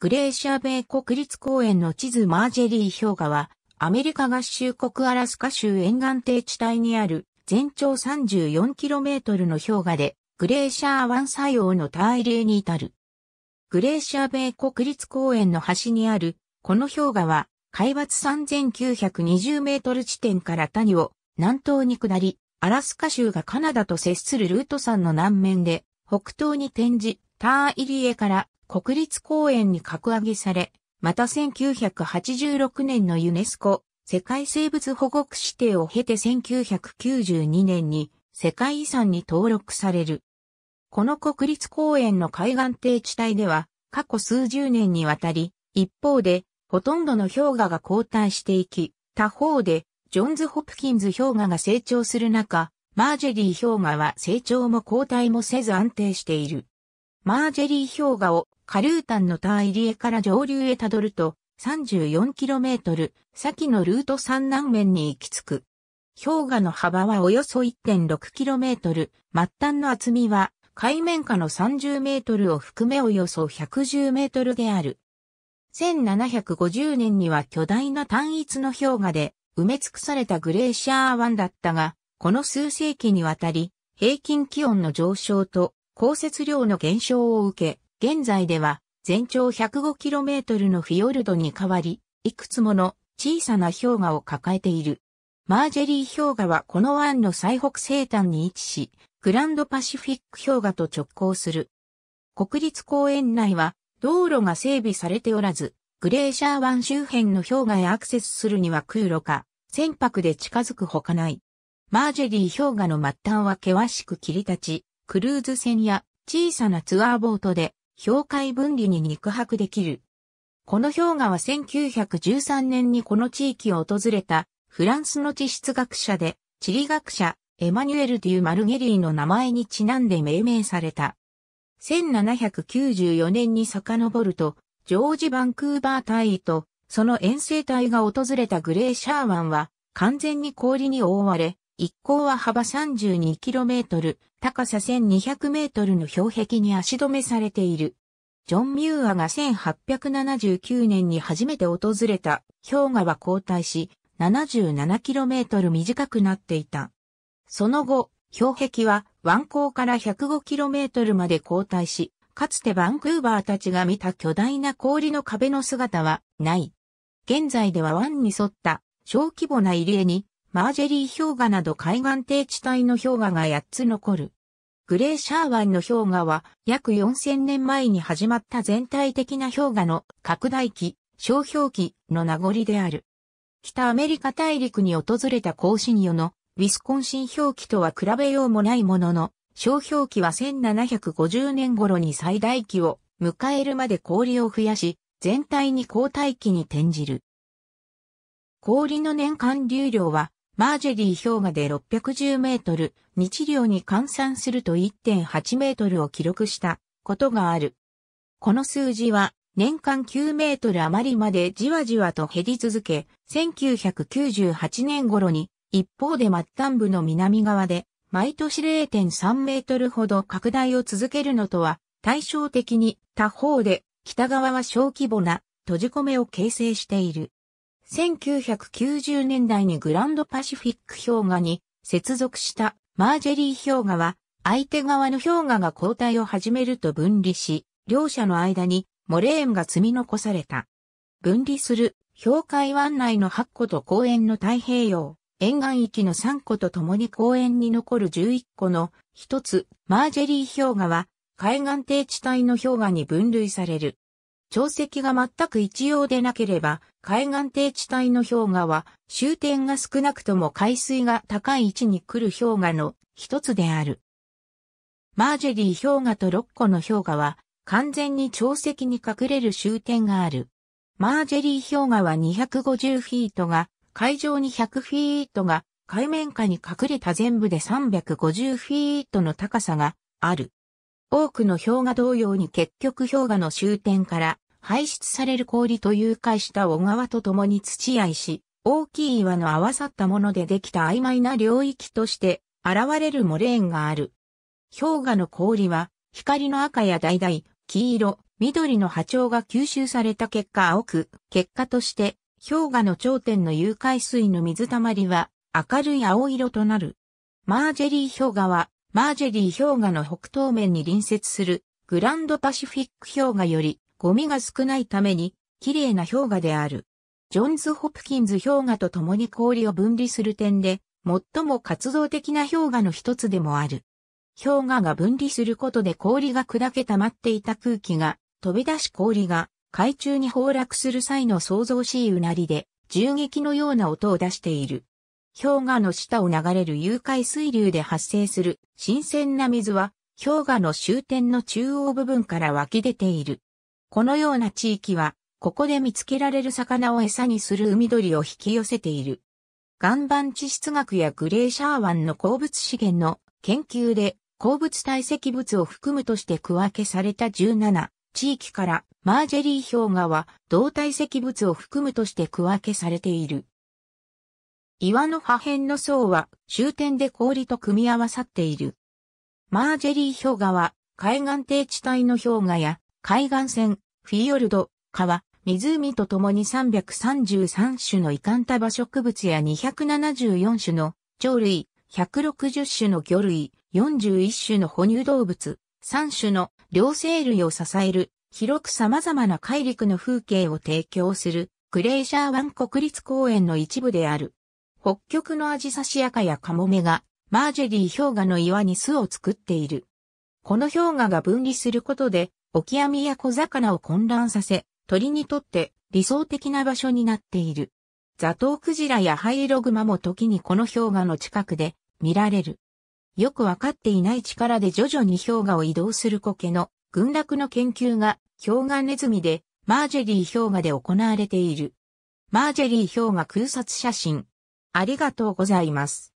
グレーシア米国立公園の地図マージェリー氷河は、アメリカ合衆国アラスカ州沿岸低地帯にある全長 34km の氷河で、グレーシャー湾作用の大例に至る。グレーシア米国立公園の端にある、この氷河は、海抜3920メートル地点から谷を南東に下り、アラスカ州がカナダと接するルート山の南面で、北東に転じ、ターイリエから国立公園に格上げされ、また1986年のユネスコ世界生物保護区指定を経て1992年に世界遺産に登録される。この国立公園の海岸低地帯では過去数十年にわたり、一方でほとんどの氷河が後退していき、他方でジョンズ・ホプキンズ氷河が成長する中、マージェリー氷河は成長も後退もせず安定している。マージェリー氷河をカータンのター入江から上流へたどると 34km 先のルート3南面に行き着く。氷河の幅はおよそ 1.6km、末端の厚みは海面下の 30m を含めおよそ 110m である。1750年には巨大な単一の氷河で埋め尽くされたグレーシアー湾だったが、この数世紀にわたり、平均気温の上昇と降雪量の減少を受け、現在では全長 105km のフィヨルドに変わり、いくつもの小さな氷河を抱えている。マージェリー氷河はこの湾の最北西端に位置し、グランドパシフィック氷河と直行する。国立公園内は道路が整備されておらず、グレーシャー湾周辺の氷河へアクセスするには空路か、船舶で近づくほかない。マージェリー氷河の末端は険しく切り立ち、クルーズ船や小さなツアーボートで氷海分離に肉薄できる。この氷河は1913年にこの地域を訪れたフランスの地質学者で地理学者エマニュエル・デュ・マルゲリーの名前にちなんで命名された。1794年に遡ると、ジョージ・バンクーバー隊とその遠征隊が訪れたグレーシャー湾は完全に氷に覆われ、一行は幅 32km、高さ 1200m の氷壁に足止めされている。ジョン・ミューアが1879年に初めて訪れた氷河は後退し、77km 短くなっていた。その後、氷壁は湾口から 105km まで後退し、かつてバンクーバーたちが見た巨大な氷の壁の姿はない。現在では湾に沿った小規模な入り江にマージェリー氷河など海岸低地帯の氷河が8つ残る。グレーシャー湾の氷河は約4000年前に始まった全体的な氷河の拡大期、小氷期の名残である。北アメリカ大陸に訪れた更新魚のウィスコンシン氷期とは比べようもないものの、小氷期は1750年頃に最大期を迎えるまで氷を増やし、全体に交代期に転じる。氷の年間流量はマージェリー氷河で610メートル、日量に換算すると1.8メートルを記録したことがある。この数字は年間9メートル余りまでじわじわと減り続け、1998年頃に一方で末端部の南側で毎年0.3メートルほど拡大を続けるのとは対照的に他方で北側は小規模な閉じ込めを形成している。1990年代にグランドパシフィック氷河に接続したマージェリー氷河は相手側の氷河が交代を始めると分離し、両者の間にモレーンが積み残された。分離する氷海湾内の8個と公園の太平洋、沿岸域の3個と共に公園に残る11個の一つ、マージェリー氷河は海岸低地帯の氷河に分類される。潮汐が全く一様でなければ、海岸低地帯の氷河は、終点が少なくとも海水が高い位置に来る氷河の一つである。マージェリー氷河と六個の氷河は、完全に潮汐に隠れる終点がある。マージェリー氷河は250フィートが、海上に100フィートが、海面下に隠れた全部で350フィートの高さがある。多くの氷河同様に結局氷河の終点から排出される氷と融解した小川と共に土合いし、大きい岩の合わさったものでできた曖昧な領域として現れるモレーンがある。氷河の氷は光の赤や橙、黄色、緑の波長が吸収された結果青く、結果として氷河の頂点の融解水の水たまりは明るい青色となる。マージェリー氷河はマージェリー氷河の北東面に隣接するグランドパシフィック氷河よりゴミが少ないために綺麗な氷河である。ジョンズ・ホプキンズ氷河と共に氷を分離する点で最も活動的な氷河の一つでもある。氷河が分離することで氷が砕け溜まっていた空気が飛び出し氷が海中に崩落する際の想像しいうなりで銃撃のような音を出している。氷河の下を流れる誘拐水流で発生する新鮮な水は氷河の終点の中央部分から湧き出ている。このような地域は、ここで見つけられる魚を餌にする海鳥を引き寄せている。岩盤地質学やグレーシャー湾の鉱物資源の研究で鉱物堆積物を含むとして区分けされた17地域からマージェリー氷河は同堆積物を含むとして区分けされている。岩の破片の層は終点で氷と組み合わさっている。マージェリー氷河は海岸低地帯の氷河や海岸線、フィヨルド、川、湖と共に333種のイカンタバ植物や274種の鳥類、160種の魚類、41種の哺乳動物、3種の両生類を支える広く様々な海陸の風景を提供するグレイシャー湾国立公園の一部である。北極のアジサシアカやカモメが、マージェリー氷河の岩に巣を作っている。この氷河が分離することで、オキアミや小魚を混乱させ、鳥にとって理想的な場所になっている。ザトウクジラやハイログマも時にこの氷河の近くで見られる。よくわかっていない力で徐々に氷河を移動する苔の群落の研究が氷河ネズミでマージェリー氷河で行われている。マージェリー氷河空撮写真ありがとうございます。